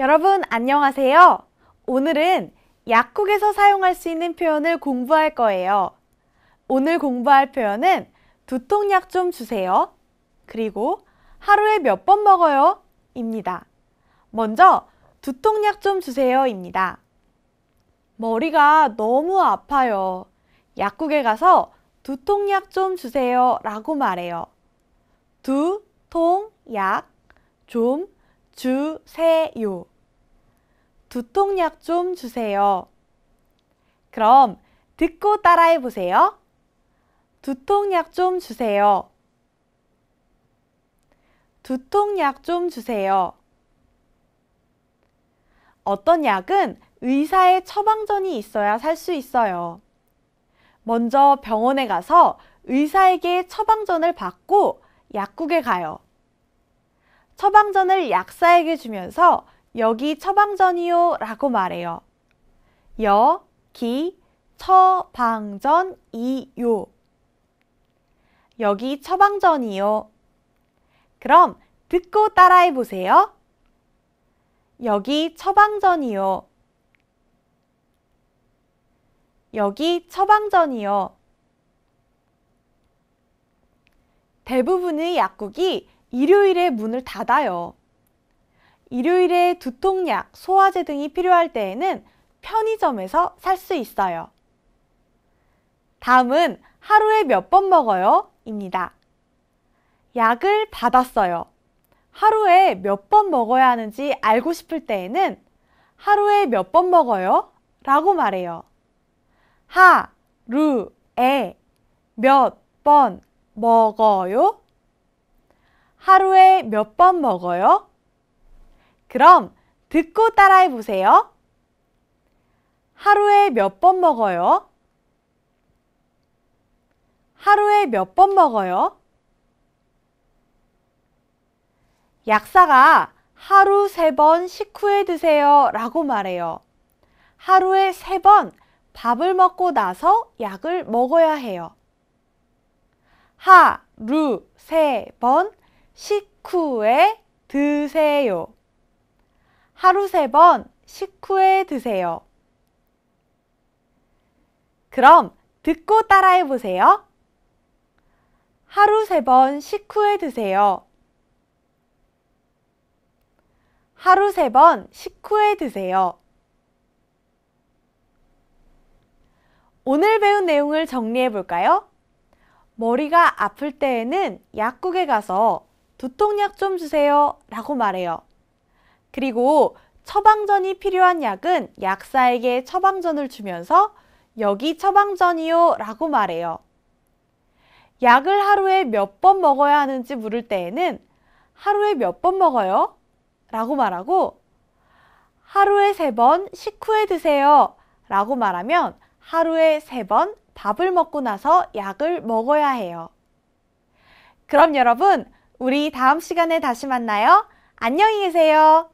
여러분 안녕하세요. 오늘은 약국에서 사용할 수 있는 표현을 공부할 거예요. 오늘 공부할 표현은 두통약 좀 주세요. 그리고 하루에 몇 번 먹어요? 입니다. 먼저 두통약 좀 주세요. 입니다. 머리가 너무 아파요. 약국에 가서 두통약 좀 주세요. 라고 말해요. 두, 통, 약, 좀 주세요. 두통약 좀 주세요. 그럼 듣고 따라해 보세요. 두통약 좀 주세요. 두통약 좀 주세요. 어떤 약은 의사의 처방전이 있어야 살 수 있어요. 먼저 병원에 가서 의사에게 처방전을 받고 약국에 가요. 처방전을 약사에게 주면서 여기 처방전이요 라고 말해요. 여, 기, 처방전이요. 여기 처방전이요. 그럼 듣고 따라해 보세요. 여기 처방전이요. 여기 처방전이요. 대부분의 약국이 일요일에 문을 닫아요. 일요일에 두통약, 소화제 등이 필요할 때에는 편의점에서 살 수 있어요. 다음은 하루에 몇 번 먹어요? 입니다. 약을 받았어요. 하루에 몇 번 먹어야 하는지 알고 싶을 때에는 하루에 몇 번 먹어요? 라고 말해요. 하, 루, 에, 몇 번 먹어요? 하루에 몇 번 먹어요? 그럼 듣고 따라해 보세요. 하루에 몇 번 먹어요? 하루에 몇 번 먹어요? 약사가 하루 세 번 식후에 드세요 라고 말해요. 하루에 세 번 밥을 먹고 나서 약을 먹어야 해요. 하, 루, 세번 식후에 드세요. 하루 세 번 식후에 드세요. 그럼 듣고 따라해 보세요. 하루 세 번 식후에 드세요. 하루 세 번 식후에 드세요. 오늘 배운 내용을 정리해 볼까요? 머리가 아플 때에는 약국에 가서 두통약 좀 주세요 라고 말해요. 그리고 처방전이 필요한 약은 약사에게 처방전을 주면서 여기 처방전이요 라고 말해요. 약을 하루에 몇 번 먹어야 하는지 물을 때에는 하루에 몇 번 먹어요? 라고 말하고 하루에 세 번 식후에 드세요 라고 말하면 하루에 세 번 밥을 먹고 나서 약을 먹어야 해요. 그럼 여러분 우리 다음 시간에 다시 만나요. 안녕히 계세요.